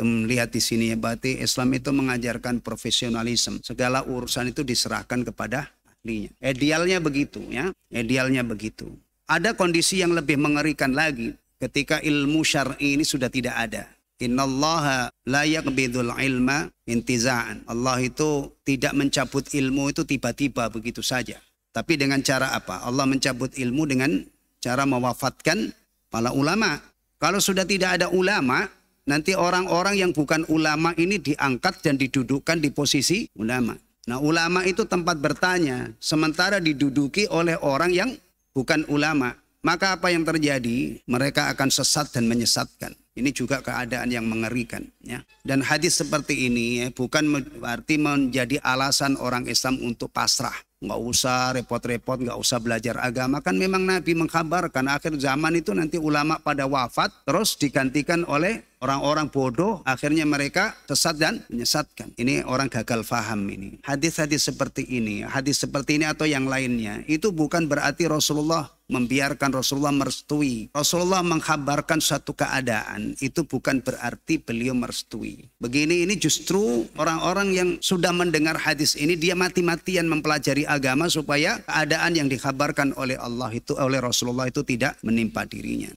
Antum lihat di sini ya, berarti Islam itu mengajarkan profesionalisme. Segala urusan itu diserahkan kepada ahlinya. Idealnya begitu ya, idealnya begitu. Ada kondisi yang lebih mengerikan lagi ketika ilmu syar'i ini sudah tidak ada. Innallaha la yaqbidul ilma intiza'an. Allah itu tidak mencabut ilmu itu tiba-tiba begitu saja. Tapi dengan cara apa? Allah mencabut ilmu dengan cara mewafatkan para ulama. Kalau sudah tidak ada ulama, Nanti orang-orang yang bukan ulama ini diangkat dan didudukkan di posisi ulama. Nah ulama itu tempat bertanya, sementara diduduki oleh orang yang bukan ulama. Maka apa yang terjadi? Mereka akan sesat dan menyesatkan. Ini juga keadaan yang mengerikan. Ya. Dan hadis seperti ini ya, bukan berarti menjadi alasan orang Islam untuk pasrah. Nggak usah repot-repot, nggak usah belajar agama. Kan memang Nabi mengkabarkan akhir zaman itu nanti ulama pada wafat terus digantikan oleh orang-orang bodoh akhirnya mereka sesat dan menyesatkan. Ini orang gagal faham ini. Hadis-hadis seperti ini, hadis seperti ini atau yang lainnya itu bukan berarti Rasulullah membiarkan Rasulullah merestui. Rasulullah menghabarkan suatu keadaan itu bukan berarti beliau merestui. Begini ini justru orang-orang yang sudah mendengar hadis ini dia mati-matian mempelajari agama supaya keadaan yang dikhabarkan oleh Allah itu oleh Rasulullah itu tidak menimpa dirinya.